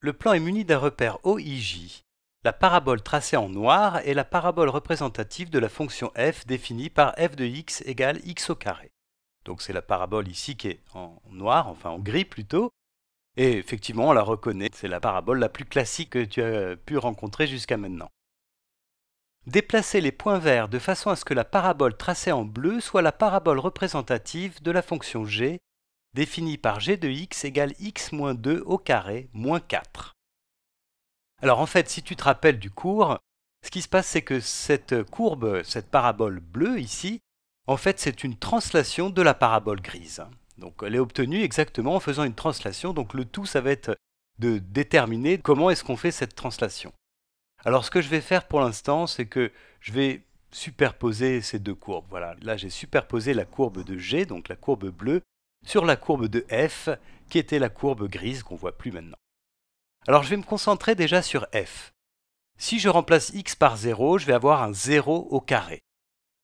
Le plan est muni d'un repère OIJ. La parabole tracée en noir est la parabole représentative de la fonction f définie par f de x égale x au carré. Donc c'est la parabole ici qui est en noir, enfin en gris plutôt. Et effectivement, on la reconnaît, c'est la parabole la plus classique que tu as euh, pu rencontrer jusqu'à maintenant. Déplacez les points verts de façon à ce que la parabole tracée en bleu soit la parabole représentative de la fonction g définie par g de x égale x moins 2 au carré moins 4. Alors en fait, si tu te rappelles du cours, ce qui se passe c'est que cette courbe, cette parabole bleue ici, en fait c'est une translation de la parabole grise. Donc elle est obtenue exactement en faisant une translation, donc le tout ça va être de déterminer comment est-ce qu'on fait cette translation. Alors ce que je vais faire pour l'instant, c'est que je vais superposer ces deux courbes. Voilà, là j'ai superposé la courbe de G, donc la courbe bleue, sur la courbe de f, qui était la courbe grise qu'on voit plus maintenant. Alors je vais me concentrer déjà sur f. Si je remplace x par 0, je vais avoir un 0 au carré.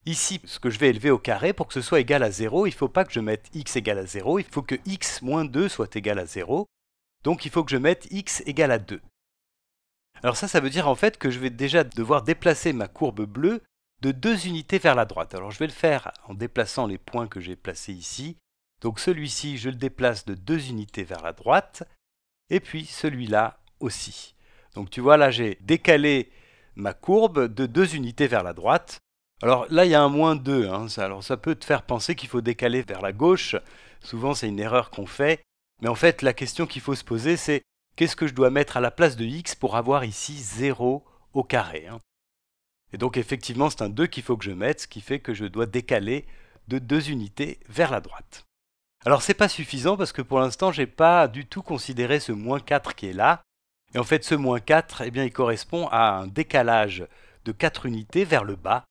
Ici, ce que je vais élever au carré, pour que ce soit égal à 0, il ne faut pas que je mette x égal à 0, il faut que x moins 2 soit égal à 0, donc il faut que je mette x égal à 2. Alors ça, ça veut dire en fait que je vais déjà devoir déplacer ma courbe bleue de deux unités vers la droite. Alors je vais le faire en déplaçant les points que j'ai placés ici, donc celui-ci, je le déplace de deux unités vers la droite, et puis celui-là aussi. Donc tu vois, là j'ai décalé ma courbe de deux unités vers la droite. Alors là, il y a un moins 2, hein. alors ça peut te faire penser qu'il faut décaler vers la gauche, souvent c'est une erreur qu'on fait, mais en fait la question qu'il faut se poser c'est qu'est-ce que je dois mettre à la place de x pour avoir ici 0 au carré hein. Et donc effectivement c'est un 2 qu'il faut que je mette, ce qui fait que je dois décaler de deux unités vers la droite. Alors c'est pas suffisant parce que pour l'instant je n'ai pas du tout considéré ce moins 4 qui est là. Et en fait ce moins 4, eh bien, il correspond à un décalage de 4 unités vers le bas,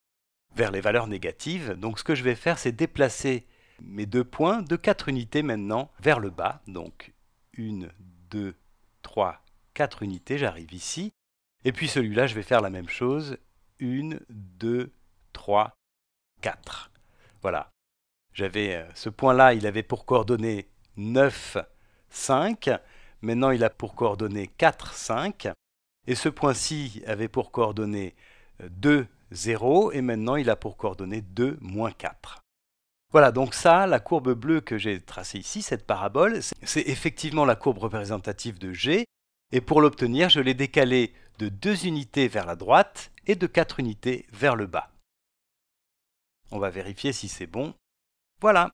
vers les valeurs négatives. Donc ce que je vais faire c'est déplacer mes deux points de 4 unités maintenant vers le bas. Donc 1, 2, 3, 4 unités, j'arrive ici. Et puis celui-là, je vais faire la même chose. 1, 2, 3, 4. Voilà. J'avais euh, ce point-là, il avait pour coordonnées 9, 5. Maintenant, il a pour coordonnées 4, 5. Et ce point-ci avait pour coordonnées 2, euh, 0. Et maintenant, il a pour coordonnées 2, moins 4. Voilà, donc ça, la courbe bleue que j'ai tracée ici, cette parabole, c'est effectivement la courbe représentative de G. Et pour l'obtenir, je l'ai décalée de 2 unités vers la droite et de 4 unités vers le bas. On va vérifier si c'est bon. Voilà,